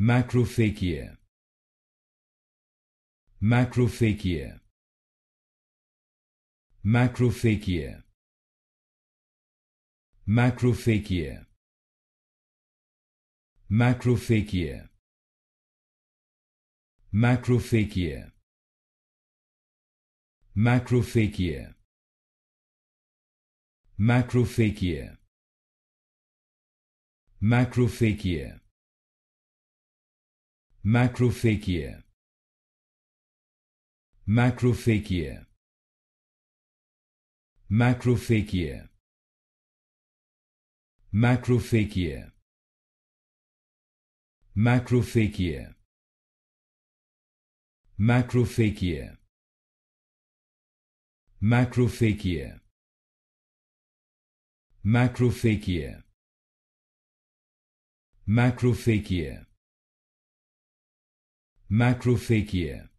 macrophagia macrophagia macrophagia macrophagia macrophagia macrophagia macrophagia macrophagia macrophagia macrophagia macrophagia macrophagia macrophagia macrophagia macrophagia macrophagia macrophagia macrophagia macrophagia